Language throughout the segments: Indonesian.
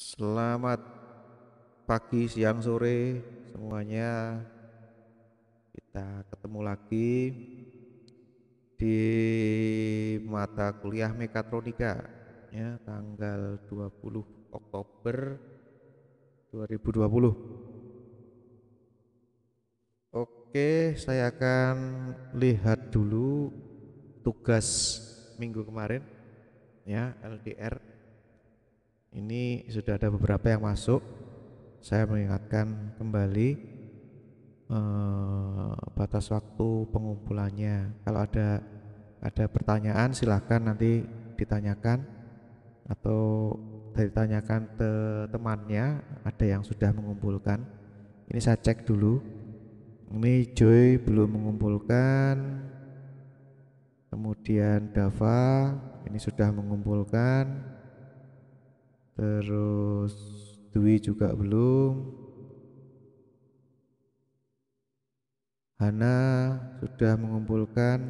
Selamat pagi, siang, sore semuanya. Kita ketemu lagi di mata kuliah mekatronika ya tanggal 20 Oktober 2020. Oke, saya akan lihat dulu tugas minggu kemarin ya LDR ini sudah ada beberapa yang masuk saya mengingatkan kembali eh, batas waktu pengumpulannya kalau ada ada pertanyaan silahkan nanti ditanyakan atau ditanyakan ke temannya ada yang sudah mengumpulkan ini saya cek dulu ini Joy belum mengumpulkan kemudian Dava ini sudah mengumpulkan terus Dwi juga belum Hana sudah mengumpulkan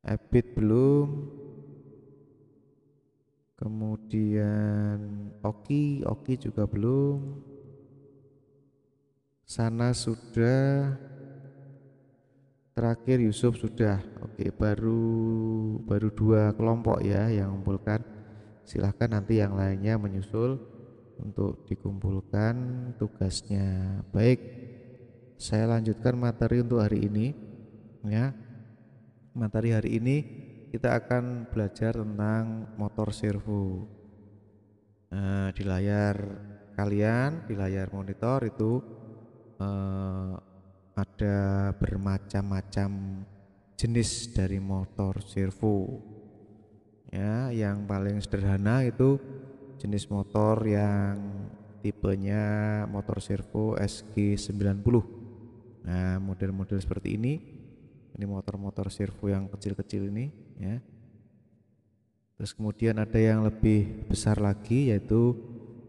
Ebit belum kemudian Oki Oki juga belum sana sudah terakhir Yusuf sudah oke baru baru dua kelompok ya yang mengumpulkan silahkan nanti yang lainnya menyusul untuk dikumpulkan tugasnya baik saya lanjutkan materi untuk hari ini ya materi hari ini kita akan belajar tentang motor servo nah, di layar kalian di layar monitor itu eh, ada bermacam-macam jenis dari motor servo ya yang paling sederhana itu jenis motor yang tipenya motor servo SG90 nah model-model seperti ini ini motor-motor servo yang kecil-kecil ini ya terus kemudian ada yang lebih besar lagi yaitu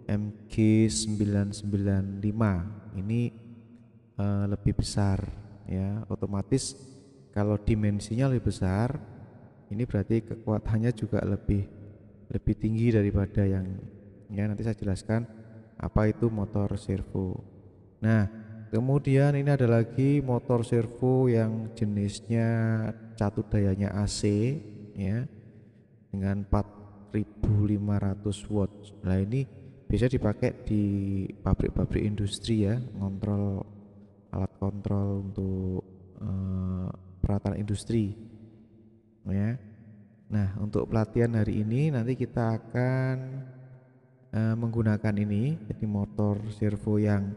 MG995 ini eh, lebih besar ya otomatis kalau dimensinya lebih besar ini berarti kekuatannya juga lebih lebih tinggi daripada yang ya nanti saya jelaskan apa itu motor servo nah kemudian ini ada lagi motor servo yang jenisnya catu dayanya AC ya dengan 4500 watt nah ini bisa dipakai di pabrik-pabrik industri ya kontrol alat kontrol untuk uh, peralatan industri ya. Nah, untuk pelatihan hari ini nanti kita akan e, menggunakan ini jadi motor servo yang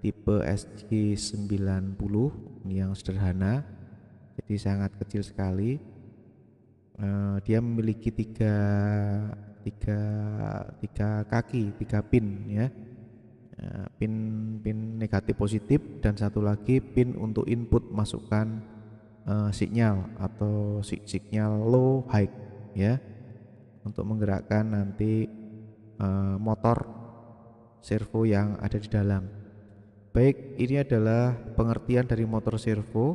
tipe SG90 ini yang sederhana. Jadi sangat kecil sekali. E, dia memiliki tiga tiga tiga kaki, tiga pin ya. E, pin pin negatif positif dan satu lagi pin untuk input masukan uh, sinyal atau sinyal low high ya untuk menggerakkan nanti uh, motor servo yang ada di dalam. Baik, ini adalah pengertian dari motor servo.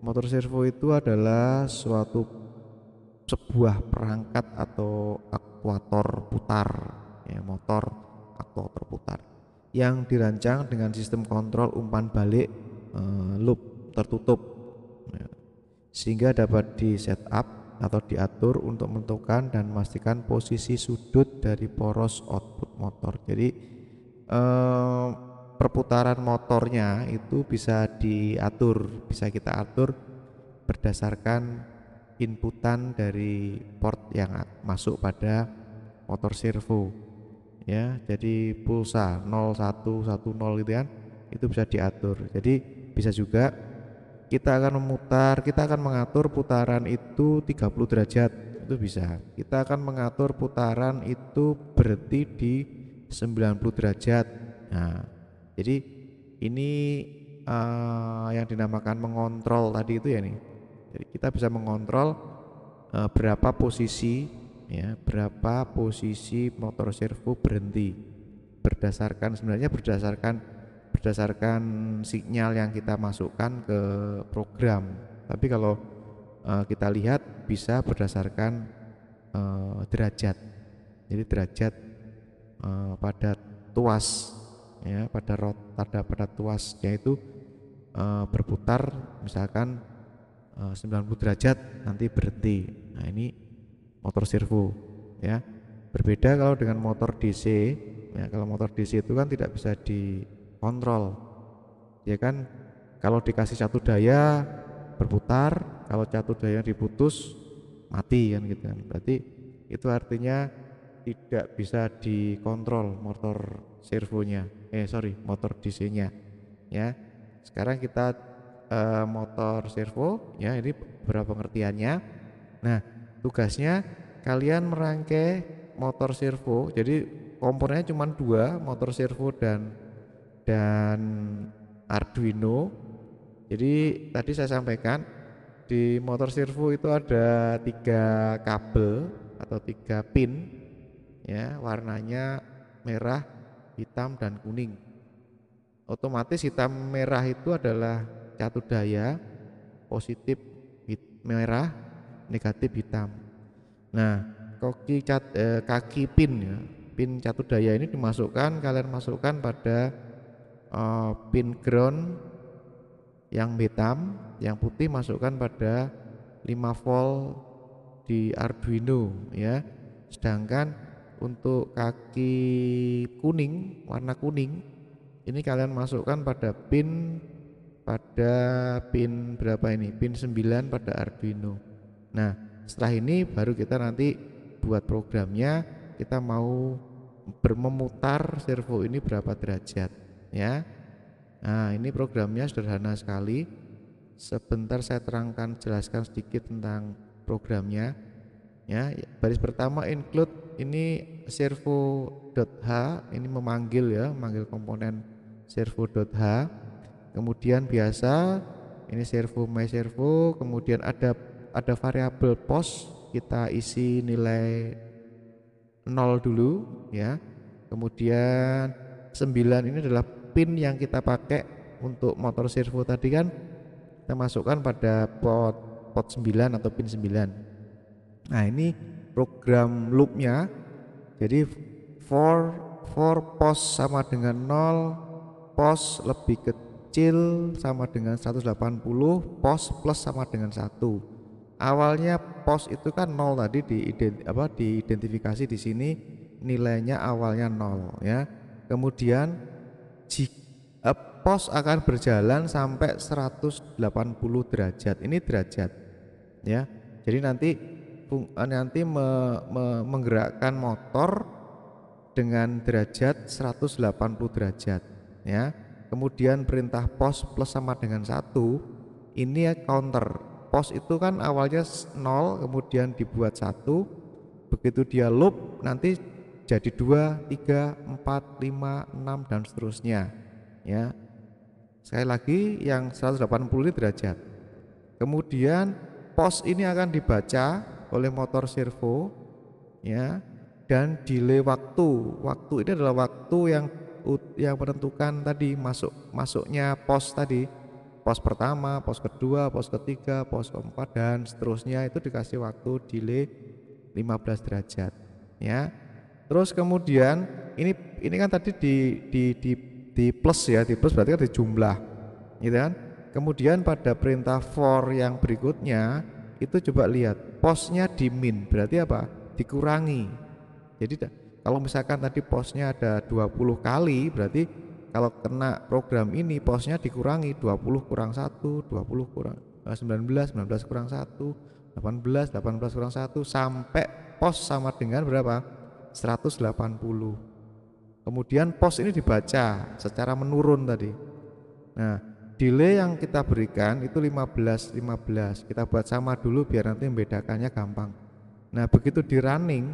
Motor servo itu adalah suatu sebuah perangkat atau aktuator putar ya motor aktuator putar yang dirancang dengan sistem kontrol umpan balik e, loop tertutup sehingga dapat di setup atau diatur untuk menentukan dan memastikan posisi sudut dari poros output motor. Jadi eh, perputaran motornya itu bisa diatur, bisa kita atur berdasarkan inputan dari port yang masuk pada motor servo ya jadi pulsa 0110 gitu kan itu bisa diatur jadi bisa juga kita akan memutar, kita akan mengatur putaran itu 30 derajat. Itu bisa. Kita akan mengatur putaran itu berhenti di 90 derajat. Nah, jadi ini uh, yang dinamakan mengontrol tadi itu ya nih. Jadi kita bisa mengontrol uh, berapa posisi ya, berapa posisi motor servo berhenti berdasarkan sebenarnya berdasarkan berdasarkan sinyal yang kita masukkan ke program. Tapi kalau uh, kita lihat bisa berdasarkan uh, derajat. Jadi derajat uh, eh, pada tuas ya, pada rot pada pada tuas yaitu uh, berputar misalkan uh, 90 derajat nanti berhenti. Nah, ini motor servo ya. Berbeda kalau dengan motor DC, ya kalau motor DC itu kan tidak bisa di kontrol ya kan kalau dikasih satu daya berputar kalau satu daya diputus mati kan gitu kan berarti itu artinya tidak bisa dikontrol motor servonya eh sorry motor DC nya ya sekarang kita eh, motor servo ya ini beberapa pengertiannya nah tugasnya kalian merangkai motor servo jadi komponennya cuma dua motor servo dan dan Arduino. Jadi tadi saya sampaikan di motor servo itu ada tiga kabel atau tiga pin ya warnanya merah, hitam dan kuning. Otomatis hitam merah itu adalah catu daya positif hit, merah, negatif hitam. Nah, kaki cat, eh, kaki pin ya, pin catu daya ini dimasukkan kalian masukkan pada uh, pin ground yang hitam, yang putih masukkan pada 5 volt di Arduino ya. Sedangkan untuk kaki kuning, warna kuning ini kalian masukkan pada pin pada pin berapa ini? Pin 9 pada Arduino. Nah, setelah ini baru kita nanti buat programnya, kita mau bermemutar servo ini berapa derajat ya. Nah, ini programnya sederhana sekali. Sebentar saya terangkan jelaskan sedikit tentang programnya. Ya, baris pertama include ini servo.h ini memanggil ya, memanggil komponen servo.h. Kemudian biasa ini servo my servo, kemudian ada ada variabel pos kita isi nilai 0 dulu ya. Kemudian 9 ini adalah pin yang kita pakai untuk motor servo tadi kan kita masukkan pada pot pot 9 atau pin 9 nah ini program loopnya jadi for for pos sama dengan 0 pos lebih kecil sama dengan 180 pos plus sama dengan 1 awalnya pos itu kan 0 tadi di apa diidentifikasi di sini nilainya awalnya 0 ya kemudian jika, eh, pos akan berjalan sampai 180 derajat. Ini derajat. Ya. Jadi nanti eh, nanti me, me, menggerakkan motor dengan derajat 180 derajat ya. Kemudian perintah pos plus sama dengan satu ini ya counter. Pos itu kan awalnya 0 kemudian dibuat satu begitu dia loop nanti jadi 2, 3, 4, 5, 6 dan seterusnya ya. Sekali lagi yang 180 derajat. Kemudian pos ini akan dibaca oleh motor servo ya dan delay waktu. Waktu ini adalah waktu yang yang menentukan tadi masuk masuknya pos tadi. Pos pertama, pos kedua, pos ketiga, pos keempat dan seterusnya itu dikasih waktu delay 15 derajat ya. Terus kemudian ini ini kan tadi di di di di plus ya, di plus berarti kan di jumlah. Gitu kan? Kemudian pada perintah for yang berikutnya itu coba lihat posnya di min, berarti apa? Dikurangi. Jadi kalau misalkan tadi posnya ada 20 kali berarti kalau kena program ini posnya dikurangi 20 kurang 1, 20 kurang 19, eh, 19 kurang 1, 18, 18 kurang 1 sampai pos sama dengan berapa? 180. Kemudian pos ini dibaca secara menurun tadi. Nah, delay yang kita berikan itu 15 15. Kita buat sama dulu biar nanti membedakannya gampang. Nah, begitu di running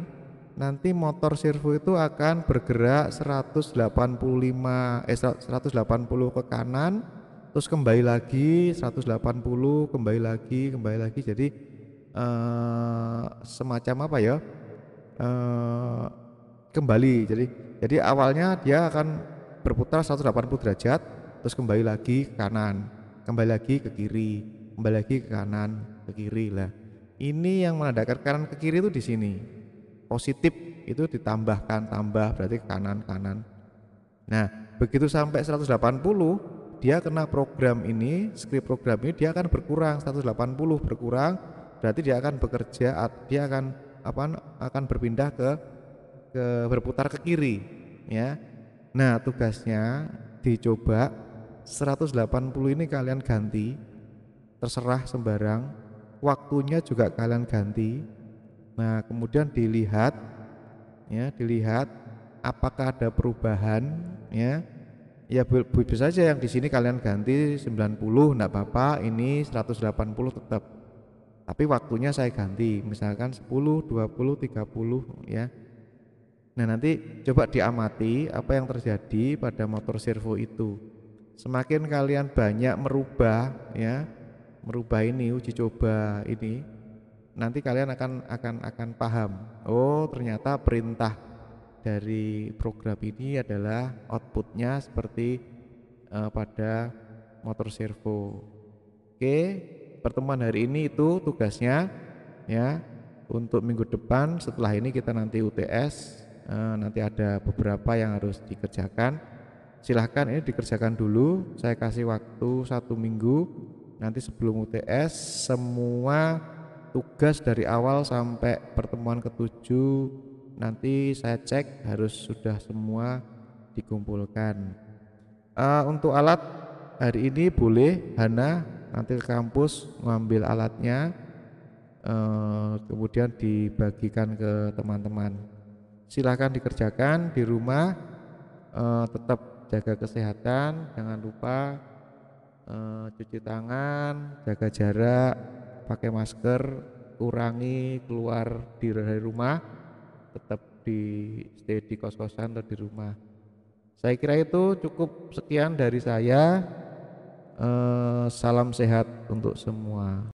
nanti motor servo itu akan bergerak 185 eh 180 ke kanan terus kembali lagi 180 kembali lagi kembali lagi jadi eh, semacam apa ya Eh, kembali. Jadi jadi awalnya dia akan berputar 180 derajat terus kembali lagi ke kanan, kembali lagi ke kiri, kembali lagi ke kanan, ke kiri lah. Ini yang menandakan kanan ke kiri itu di sini. Positif itu ditambahkan tambah berarti ke kanan kanan. Nah, begitu sampai 180 dia kena program ini, script program ini dia akan berkurang 180 berkurang berarti dia akan bekerja dia akan apa akan berpindah ke ke berputar ke kiri ya. Nah, tugasnya dicoba 180 ini kalian ganti terserah sembarang, waktunya juga kalian ganti. Nah, kemudian dilihat ya, dilihat apakah ada perubahan ya. Ya bisa saja yang di sini kalian ganti 90 enggak apa-apa, ini 180 tetap tapi waktunya saya ganti misalkan 10, 20, 30 ya nah nanti coba diamati apa yang terjadi pada motor servo itu semakin kalian banyak merubah ya merubah ini uji coba ini nanti kalian akan akan akan paham oh ternyata perintah dari program ini adalah outputnya seperti uh, pada motor servo oke pertemuan hari ini itu tugasnya ya untuk minggu depan setelah ini kita nanti UTS e, eh, nanti ada beberapa yang harus dikerjakan silahkan ini dikerjakan dulu saya kasih waktu satu minggu nanti sebelum UTS semua tugas dari awal sampai pertemuan ketujuh nanti saya cek harus sudah semua dikumpulkan e, untuk alat hari ini boleh Hana nanti ke kampus ngambil alatnya eh, kemudian dibagikan ke teman-teman silahkan dikerjakan di rumah eh, tetap jaga kesehatan jangan lupa eh, cuci tangan jaga jarak pakai masker kurangi keluar di rumah tetap di steady kos-kosan atau di rumah saya kira itu cukup sekian dari saya Eh, salam sehat untuk semua.